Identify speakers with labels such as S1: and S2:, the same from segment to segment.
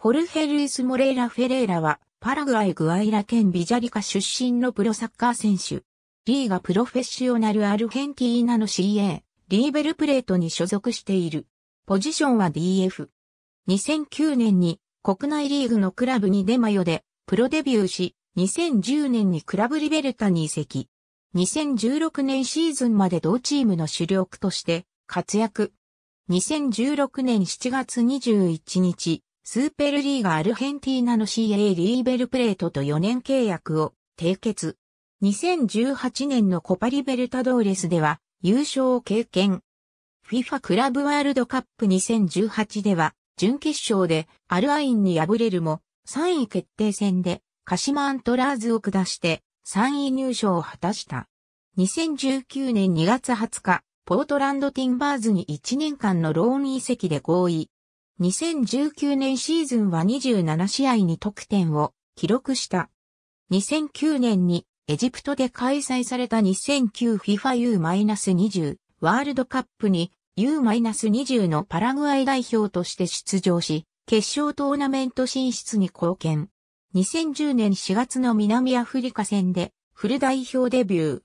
S1: ホルヘルイス・モレイラ・フェレーラは、パラグアイ・グアイラ県ビジャリカ出身のプロサッカー選手。リーガプロフェッショナル・アルヘンティーナの CA、リーベルプレートに所属している。ポジションは DF。2009年に国内リーグのクラブにデマヨでプロデビューし、2010年にクラブリベルタに移籍。2016年シーズンまで同チームの主力として活躍。2016年7月21日、スーペルリーガアルヘンティーナの CA リーベルプレートと4年契約を締結。2018年のコパリベルタドーレスでは優勝を経験。FIFA クラブワールドカップ2018では準決勝でアルアインに敗れるも3位決定戦で鹿島アントラーズを下して3位入賞を果たした。2019年2月20日、ポートランドティンバーズに1年間のローン移籍で合意。2019年シーズンは27試合に得点を記録した。2009年にエジプトで開催された 2009FIFA U-20 ワールドカップに U-20 のパラグアイ代表として出場し、決勝トーナメント進出に貢献。2010年4月の南アフリカ戦でフル代表デビュー。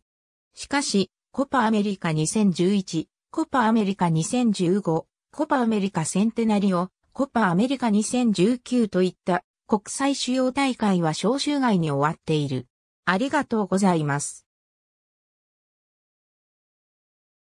S1: しかし、コパアメリカ2011、コパアメリカ2015、コパアメリカセンテナリオ、コパアメリカ2019といった国際主要大会は招集外に終わっている。ありがとうございます。